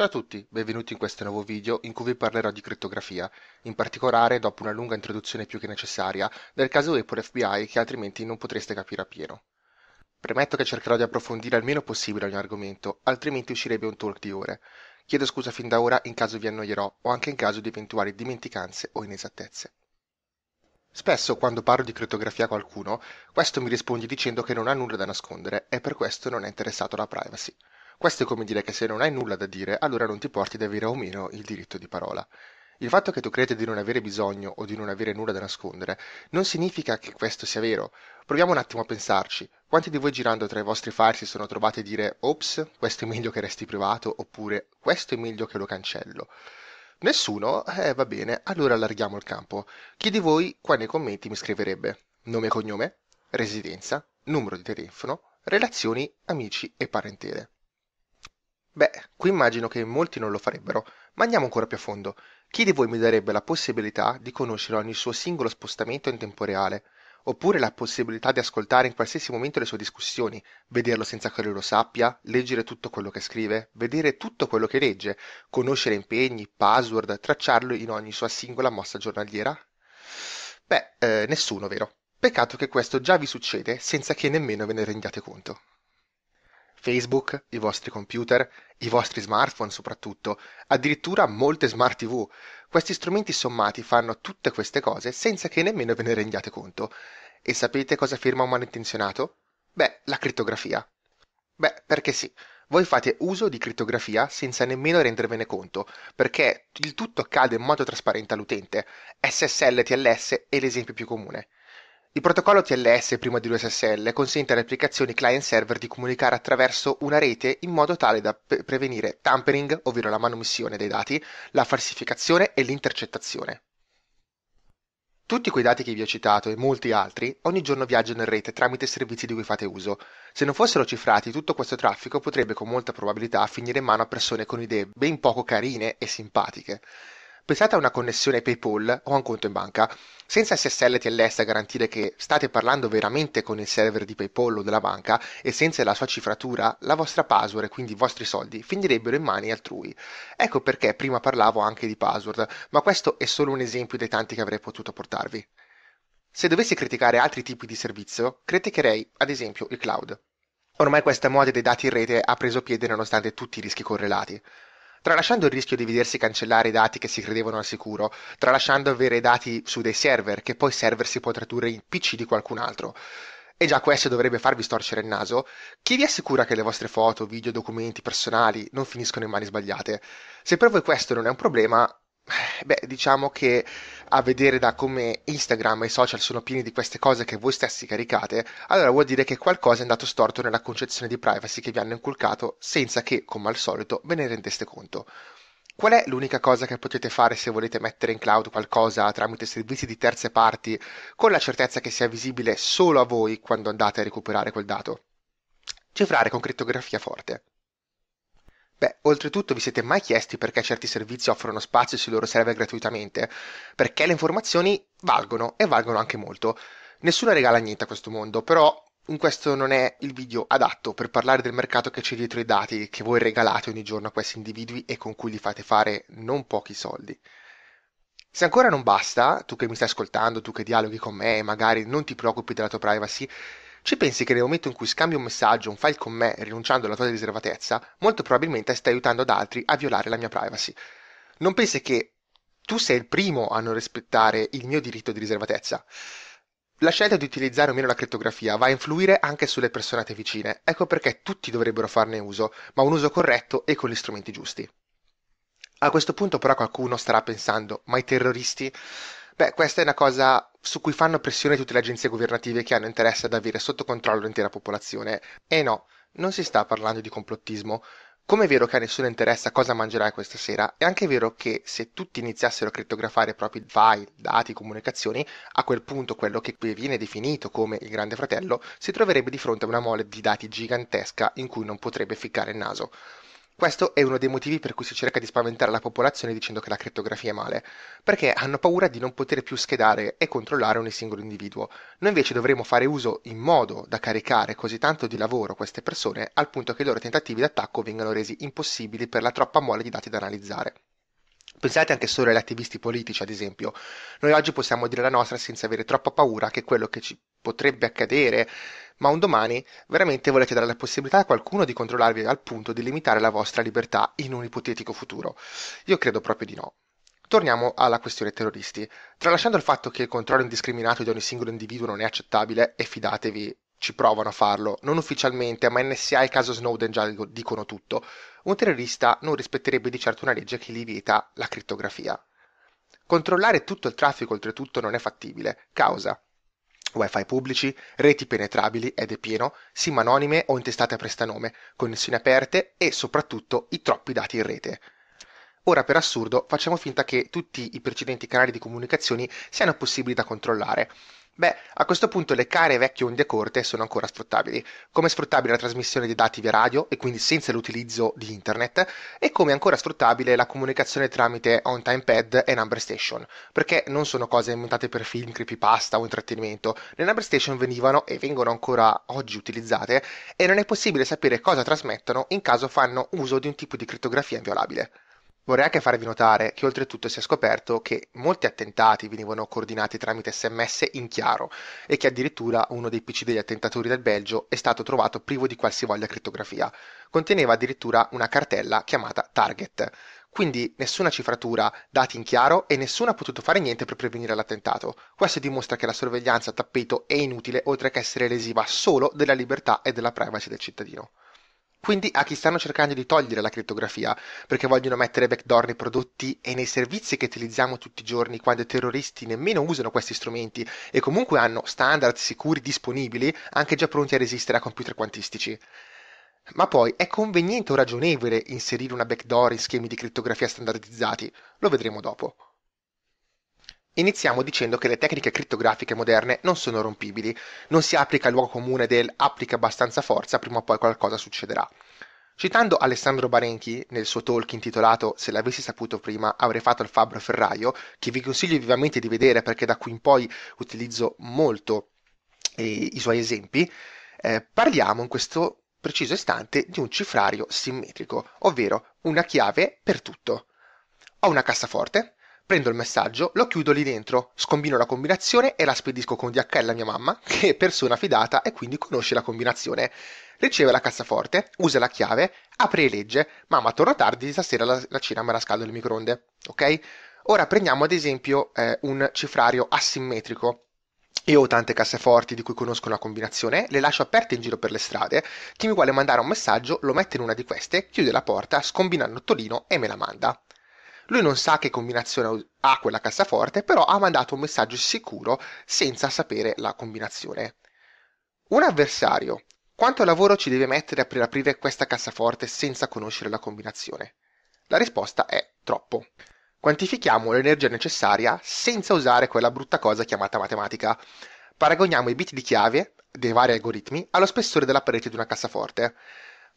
Ciao a tutti, benvenuti in questo nuovo video in cui vi parlerò di crittografia, in particolare dopo una lunga introduzione più che necessaria del caso Apple FBI che altrimenti non potreste capire appieno. Premetto che cercherò di approfondire al meno possibile ogni argomento, altrimenti uscirebbe un talk di ore. Chiedo scusa fin da ora in caso vi annoierò o anche in caso di eventuali dimenticanze o inesattezze. Spesso quando parlo di crittografia a qualcuno, questo mi risponde dicendo che non ha nulla da nascondere e per questo non è interessato alla privacy. Questo è come dire che se non hai nulla da dire, allora non ti porti ad avere o meno il diritto di parola. Il fatto che tu credi di non avere bisogno o di non avere nulla da nascondere non significa che questo sia vero. Proviamo un attimo a pensarci. Quanti di voi girando tra i vostri file si sono trovati a dire ops, questo è meglio che resti privato oppure questo è meglio che lo cancello? Nessuno? Eh va bene, allora allarghiamo il campo. Chi di voi qua nei commenti mi scriverebbe nome e cognome, residenza, numero di telefono, relazioni, amici e parentele. Beh, qui immagino che molti non lo farebbero, ma andiamo ancora più a fondo. Chi di voi mi darebbe la possibilità di conoscere ogni suo singolo spostamento in tempo reale? Oppure la possibilità di ascoltare in qualsiasi momento le sue discussioni, vederlo senza che lui lo sappia, leggere tutto quello che scrive, vedere tutto quello che legge, conoscere impegni, password, tracciarlo in ogni sua singola mossa giornaliera? Beh, eh, nessuno, vero? Peccato che questo già vi succede senza che nemmeno ve ne rendiate conto. Facebook, i vostri computer, i vostri smartphone soprattutto, addirittura molte smart TV. Questi strumenti sommati fanno tutte queste cose senza che nemmeno ve ne rendiate conto. E sapete cosa firma un malintenzionato? Beh, la crittografia. Beh, perché sì. Voi fate uso di crittografia senza nemmeno rendervene conto, perché il tutto accade in modo trasparente all'utente. SSL, TLS è l'esempio più comune. Il protocollo TLS prima di USSL consente alle applicazioni client-server di comunicare attraverso una rete in modo tale da pre- prevenire tampering, ovvero la manomissione dei dati, la falsificazione e l'intercettazione. Tutti quei dati che vi ho citato e molti altri ogni giorno viaggiano in rete tramite servizi di cui fate uso. Se non fossero cifrati, tutto questo traffico potrebbe con molta probabilità finire in mano a persone con idee ben poco carine e simpatiche. Pensate a una connessione PayPal o a un conto in banca. Senza SSL TLS a garantire che state parlando veramente con il server di PayPal o della banca e senza la sua cifratura, la vostra password e quindi i vostri soldi finirebbero in mani altrui. Ecco perché prima parlavo anche di password, ma questo è solo un esempio dei tanti che avrei potuto portarvi. Se dovessi criticare altri tipi di servizio, criticherei ad esempio il cloud. Ormai questa moda dei dati in rete ha preso piede nonostante tutti i rischi correlati tralasciando il rischio di vedersi cancellare i dati che si credevano al sicuro, tralasciando avere dati su dei server che poi server si può tradurre in PC di qualcun altro. E già questo dovrebbe farvi storcere il naso. Chi vi assicura che le vostre foto, video, documenti personali non finiscono in mani sbagliate? Se per voi questo non è un problema, eh, beh, diciamo che a vedere da come Instagram e i social sono pieni di queste cose che voi stessi caricate, allora vuol dire che qualcosa è andato storto nella concezione di privacy che vi hanno inculcato senza che, come al solito, ve ne rendeste conto. Qual è l'unica cosa che potete fare se volete mettere in cloud qualcosa tramite servizi di terze parti con la certezza che sia visibile solo a voi quando andate a recuperare quel dato? Cifrare con crittografia forte. Beh, oltretutto vi siete mai chiesti perché certi servizi offrono spazio sui loro server gratuitamente? Perché le informazioni valgono e valgono anche molto. Nessuno regala niente a questo mondo, però in questo non è il video adatto per parlare del mercato che c'è dietro i dati che voi regalate ogni giorno a questi individui e con cui li fate fare non pochi soldi. Se ancora non basta, tu che mi stai ascoltando, tu che dialoghi con me e magari non ti preoccupi della tua privacy, ci pensi che nel momento in cui scambi un messaggio, un file con me, rinunciando alla tua riservatezza, molto probabilmente stai aiutando ad altri a violare la mia privacy. Non pensi che tu sei il primo a non rispettare il mio diritto di riservatezza? La scelta di utilizzare o meno la criptografia va a influire anche sulle persone a te vicine, ecco perché tutti dovrebbero farne uso, ma un uso corretto e con gli strumenti giusti. A questo punto però qualcuno starà pensando, ma i terroristi? Beh, questa è una cosa su cui fanno pressione tutte le agenzie governative che hanno interesse ad avere sotto controllo l'intera popolazione. E no, non si sta parlando di complottismo. Come è vero che a nessuno interessa cosa mangerai questa sera, è anche vero che se tutti iniziassero a crittografare i propri file, dati, comunicazioni, a quel punto quello che qui viene definito come il Grande Fratello si troverebbe di fronte a una mole di dati gigantesca in cui non potrebbe ficcare il naso. Questo è uno dei motivi per cui si cerca di spaventare la popolazione dicendo che la criptografia è male, perché hanno paura di non poter più schedare e controllare ogni singolo individuo. Noi invece dovremo fare uso in modo da caricare così tanto di lavoro queste persone al punto che i loro tentativi d'attacco vengano resi impossibili per la troppa mole di dati da analizzare. Pensate anche solo agli attivisti politici, ad esempio. Noi oggi possiamo dire la nostra senza avere troppa paura che quello che ci potrebbe accadere ma un domani veramente volete dare la possibilità a qualcuno di controllarvi al punto di limitare la vostra libertà in un ipotetico futuro? Io credo proprio di no. Torniamo alla questione terroristi. Tralasciando il fatto che il controllo indiscriminato di ogni singolo individuo non è accettabile, e fidatevi, ci provano a farlo, non ufficialmente, ma NSA e caso Snowden già dicono tutto, un terrorista non rispetterebbe di certo una legge che gli vieta la criptografia. Controllare tutto il traffico oltretutto non è fattibile. Causa wifi pubblici, reti penetrabili ed è pieno, sim anonime o intestate a prestanome, connessioni aperte e soprattutto i troppi dati in rete. Ora per assurdo facciamo finta che tutti i precedenti canali di comunicazioni siano possibili da controllare Beh, a questo punto le care vecchie onde corte sono ancora sfruttabili, come sfruttabile la trasmissione di dati via radio e quindi senza l'utilizzo di internet, e come ancora sfruttabile la comunicazione tramite on-time pad e number station, perché non sono cose montate per film, creepypasta o intrattenimento, le number station venivano e vengono ancora oggi utilizzate e non è possibile sapere cosa trasmettono in caso fanno uso di un tipo di crittografia inviolabile. Vorrei anche farvi notare che oltretutto si è scoperto che molti attentati venivano coordinati tramite sms in chiaro e che addirittura uno dei PC degli attentatori del Belgio è stato trovato privo di qualsivoglia crittografia. Conteneva addirittura una cartella chiamata Target. Quindi nessuna cifratura, dati in chiaro e nessuno ha potuto fare niente per prevenire l'attentato. Questo dimostra che la sorveglianza a tappeto è inutile oltre che essere lesiva solo della libertà e della privacy del cittadino. Quindi a chi stanno cercando di togliere la criptografia, perché vogliono mettere backdoor nei prodotti e nei servizi che utilizziamo tutti i giorni, quando i terroristi nemmeno usano questi strumenti e comunque hanno standard sicuri disponibili, anche già pronti a resistere a computer quantistici. Ma poi è conveniente o ragionevole inserire una backdoor in schemi di criptografia standardizzati? Lo vedremo dopo. Iniziamo dicendo che le tecniche crittografiche moderne non sono rompibili, non si applica il luogo comune del applica abbastanza forza, prima o poi qualcosa succederà. Citando Alessandro Barenchi nel suo talk intitolato Se l'avessi saputo prima avrei fatto il fabbro ferraio, che vi consiglio vivamente di vedere perché da qui in poi utilizzo molto eh, i suoi esempi, eh, parliamo in questo preciso istante di un cifrario simmetrico, ovvero una chiave per tutto. Ho una cassaforte, Prendo il messaggio, lo chiudo lì dentro, scombino la combinazione e la spedisco con DHL a mia mamma, che è persona fidata e quindi conosce la combinazione. Riceve la cassaforte, usa la chiave, apre e legge, mamma torna tardi, stasera la, la cena me la scaldo nel microonde, ok? Ora prendiamo ad esempio eh, un cifrario asimmetrico, io ho tante casseforti di cui conosco una combinazione, le lascio aperte in giro per le strade. Chi mi vuole mandare un messaggio lo mette in una di queste, chiude la porta, scombina il nottolino e me la manda. Lui non sa che combinazione ha quella cassaforte, però ha mandato un messaggio sicuro senza sapere la combinazione. Un avversario, quanto lavoro ci deve mettere per aprire questa cassaforte senza conoscere la combinazione? La risposta è troppo. Quantifichiamo l'energia necessaria senza usare quella brutta cosa chiamata matematica. Paragoniamo i bit di chiave dei vari algoritmi allo spessore della parete di una cassaforte.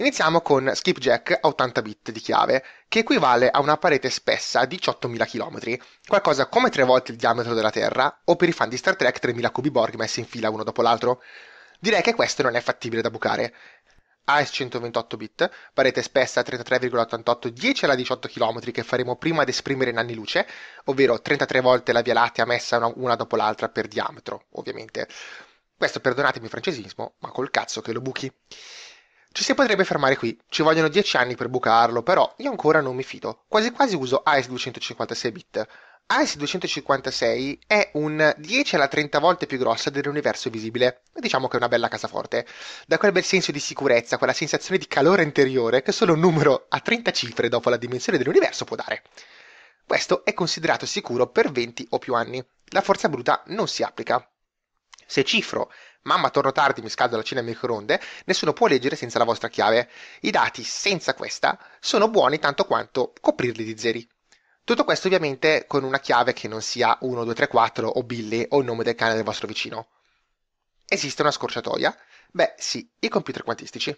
Iniziamo con Skipjack a 80 bit di chiave, che equivale a una parete spessa a 18.000 km, qualcosa come tre volte il diametro della Terra, o per i fan di Star Trek 3.000 cubi Borg messi in fila uno dopo l'altro. Direi che questo non è fattibile da bucare. AES 128 bit, parete spessa 33,88 10 alla 18 km che faremo prima ad esprimere in anni luce, ovvero 33 volte la Via Lattea messa una dopo l'altra per diametro, ovviamente. Questo perdonatemi il francesismo, ma col cazzo che lo buchi. Ci si potrebbe fermare qui, ci vogliono 10 anni per bucarlo, però io ancora non mi fido. Quasi quasi uso AES 256 bit. AES 256 è un 10 alla 30 volte più grossa dell'universo visibile, diciamo che è una bella casaforte. Da quel bel senso di sicurezza, quella sensazione di calore interiore che solo un numero a 30 cifre dopo la dimensione dell'universo può dare. Questo è considerato sicuro per 20 o più anni. La forza bruta non si applica. Se cifro mamma torno tardi, mi scaldo la cena in microonde, nessuno può leggere senza la vostra chiave. I dati senza questa sono buoni tanto quanto coprirli di zeri. Tutto questo ovviamente con una chiave che non sia 1234 o Billy o il nome del cane del vostro vicino. Esiste una scorciatoia? Beh sì, i computer quantistici.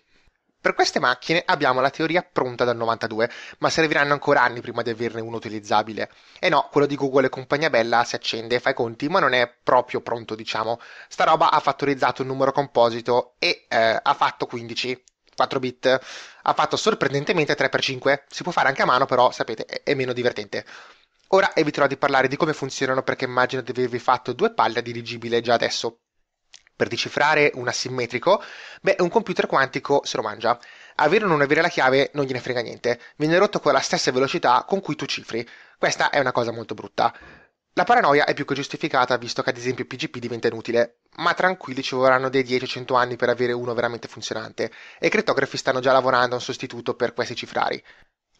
Per queste macchine abbiamo la teoria pronta dal 92, ma serviranno ancora anni prima di averne uno utilizzabile. E eh no, quello di Google e compagnia bella si accende e fa i conti, ma non è proprio pronto, diciamo. Sta roba ha fattorizzato un numero composito e eh, ha fatto 15, 4 bit. Ha fatto sorprendentemente 3x5, si può fare anche a mano, però sapete, è, è meno divertente. Ora eviterò di parlare di come funzionano perché immagino di avervi fatto due palle a dirigibile già adesso per decifrare un asimmetrico, beh, un computer quantico se lo mangia. Avere o non avere la chiave non gliene frega niente, viene rotto con la stessa velocità con cui tu cifri. Questa è una cosa molto brutta. La paranoia è più che giustificata visto che ad esempio PGP diventa inutile, ma tranquilli ci vorranno dei 10-100 anni per avere uno veramente funzionante e i crittografi stanno già lavorando a un sostituto per questi cifrari.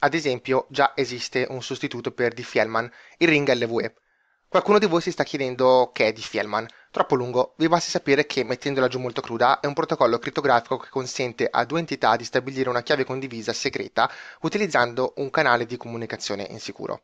Ad esempio già esiste un sostituto per D. Fielman, il Ring LVE, Qualcuno di voi si sta chiedendo che è di Fielman. Troppo lungo, vi basti sapere che, mettendola giù molto cruda, è un protocollo crittografico che consente a due entità di stabilire una chiave condivisa segreta utilizzando un canale di comunicazione insicuro.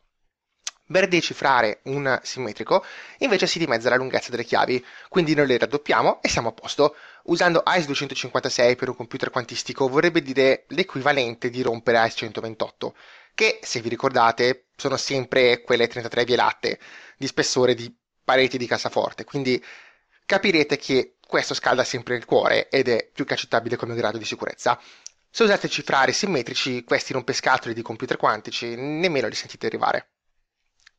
Per decifrare un simmetrico, invece si dimezza la lunghezza delle chiavi, quindi noi le raddoppiamo e siamo a posto. Usando AES 256 per un computer quantistico vorrebbe dire l'equivalente di rompere AES 128, che, se vi ricordate, sono sempre quelle 33 vie latte di spessore di pareti di cassaforte, quindi capirete che questo scalda sempre il cuore ed è più che accettabile come grado di sicurezza. Se usate cifrari simmetrici, questi rompescatoli di computer quantici nemmeno li sentite arrivare.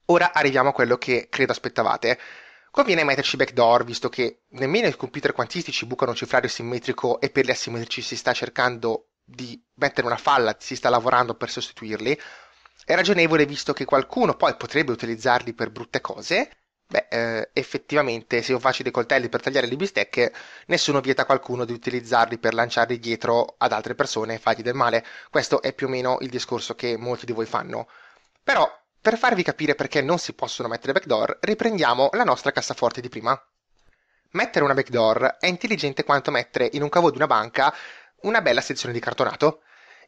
Ora arriviamo a quello che credo aspettavate. Conviene metterci backdoor, visto che nemmeno i computer quantistici bucano un cifrario simmetrico e per gli asimmetrici si sta cercando di mettere una falla, si sta lavorando per sostituirli, è ragionevole visto che qualcuno poi potrebbe utilizzarli per brutte cose. Beh, eh, effettivamente, se io faccio dei coltelli per tagliare le bistecche, nessuno vieta qualcuno di utilizzarli per lanciarli dietro ad altre persone e fargli del male. Questo è più o meno il discorso che molti di voi fanno. Però, per farvi capire perché non si possono mettere backdoor, riprendiamo la nostra cassaforte di prima. Mettere una backdoor è intelligente quanto mettere in un cavo di una banca una bella sezione di cartonato.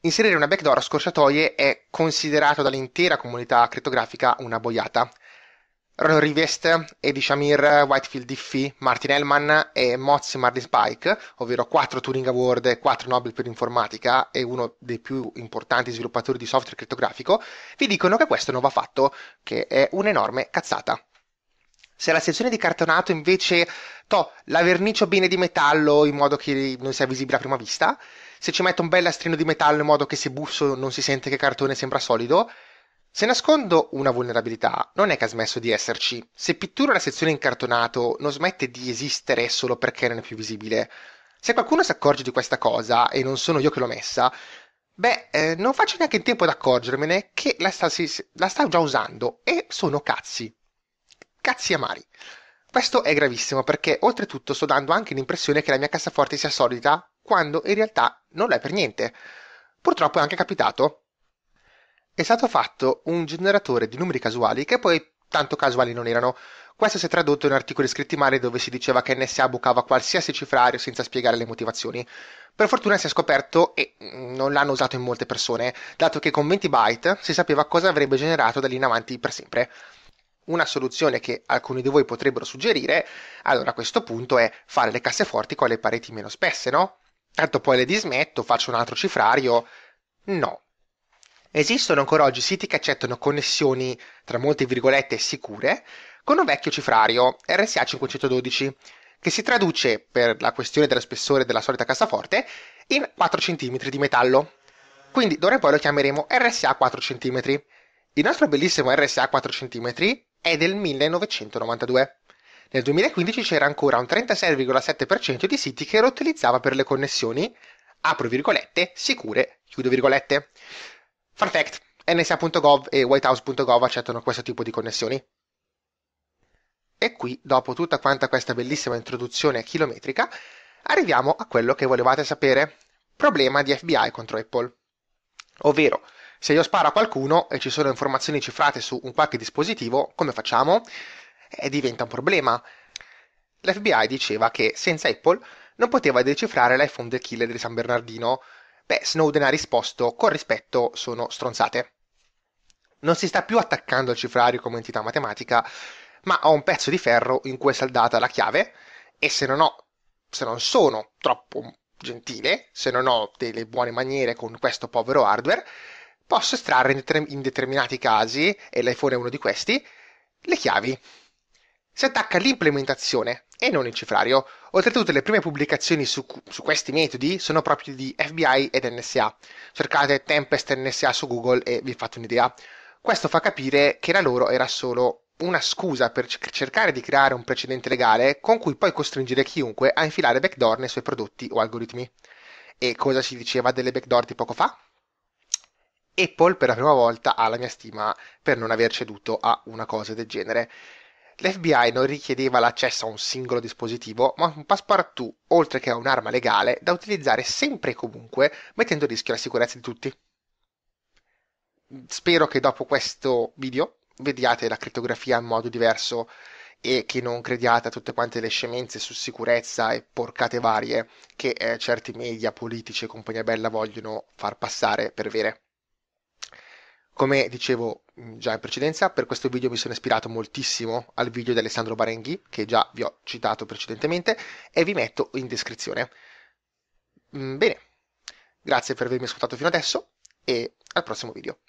Inserire una backdoor a scorciatoie è considerato dall'intera comunità crittografica una boiata. Ron Rivest, Eddie Shamir, Whitefield Diffie, Martin Hellman e Mozzi Martin Spike, ovvero 4 Turing Award e 4 Nobel per informatica e uno dei più importanti sviluppatori di software crittografico, vi dicono che questo non va fatto, che è un'enorme cazzata. Se la sezione di cartonato invece to, la vernicio bene di metallo in modo che non sia visibile a prima vista, se ci metto un bel lastrino di metallo in modo che se busso non si sente che cartone sembra solido, se nascondo una vulnerabilità, non è che ha smesso di esserci. Se pitturo la sezione in cartonato, non smette di esistere solo perché non è più visibile. Se qualcuno si accorge di questa cosa, e non sono io che l'ho messa, beh, eh, non faccio neanche in tempo ad accorgermene che la sta, si, la sta già usando, e sono cazzi. Cazzi amari. Questo è gravissimo perché oltretutto sto dando anche l'impressione che la mia cassaforte sia solida, quando in realtà non lo è per niente. Purtroppo è anche capitato. È stato fatto un generatore di numeri casuali che poi tanto casuali non erano. Questo si è tradotto in articoli scritti male dove si diceva che NSA bucava qualsiasi cifrario senza spiegare le motivazioni. Per fortuna si è scoperto e mm, non l'hanno usato in molte persone, dato che con 20 byte si sapeva cosa avrebbe generato da lì in avanti per sempre. Una soluzione che alcuni di voi potrebbero suggerire, allora a questo punto, è fare le casseforti con le pareti meno spesse, no? Tanto poi le dismetto, faccio un altro cifrario. No. Esistono ancora oggi siti che accettano connessioni, tra molte virgolette, sicure, con un vecchio cifrario, RSA 512, che si traduce, per la questione dello spessore della solita cassaforte, in 4 cm di metallo. Quindi d'ora in poi lo chiameremo RSA 4 cm. Il nostro bellissimo RSA 4 cm è del 1992. Nel 2015 c'era ancora un 36,7% di siti che lo utilizzava per le connessioni, apro virgolette, sicure, chiudo virgolette. Fun fact, nsa.gov e whitehouse.gov accettano questo tipo di connessioni. E qui, dopo tutta quanta questa bellissima introduzione chilometrica, arriviamo a quello che volevate sapere. Problema di FBI contro Apple. Ovvero, se io sparo a qualcuno e ci sono informazioni cifrate su un qualche dispositivo, come facciamo? E eh, diventa un problema. L'FBI diceva che senza Apple non poteva decifrare l'iPhone del killer di San Bernardino. Beh, Snowden ha risposto, con rispetto, sono stronzate. Non si sta più attaccando al cifrario come entità matematica, ma ho un pezzo di ferro in cui è saldata la chiave e se non ho, se non sono troppo gentile, se non ho delle buone maniere con questo povero hardware, posso estrarre in, determin- in determinati casi, e l'iPhone è uno di questi, le chiavi. Si attacca all'implementazione e non il cifrario. Oltretutto le prime pubblicazioni su, su, questi metodi sono proprio di FBI ed NSA. Cercate Tempest NSA su Google e vi fate un'idea. Questo fa capire che la loro era solo una scusa per cercare di creare un precedente legale con cui poi costringere chiunque a infilare backdoor nei suoi prodotti o algoritmi. E cosa ci diceva delle backdoor di poco fa? Apple per la prima volta ha la mia stima per non aver ceduto a una cosa del genere. L'FBI non richiedeva l'accesso a un singolo dispositivo, ma un passepartout, oltre che a un'arma legale, da utilizzare sempre e comunque, mettendo a rischio la sicurezza di tutti. Spero che dopo questo video vediate la crittografia in modo diverso e che non crediate a tutte quante le scemenze su sicurezza e porcate varie che eh, certi media, politici e compagnia bella vogliono far passare per vere. Come dicevo già in precedenza, per questo video mi sono ispirato moltissimo al video di Alessandro Barenghi, che già vi ho citato precedentemente, e vi metto in descrizione. Bene, grazie per avermi ascoltato fino adesso e al prossimo video.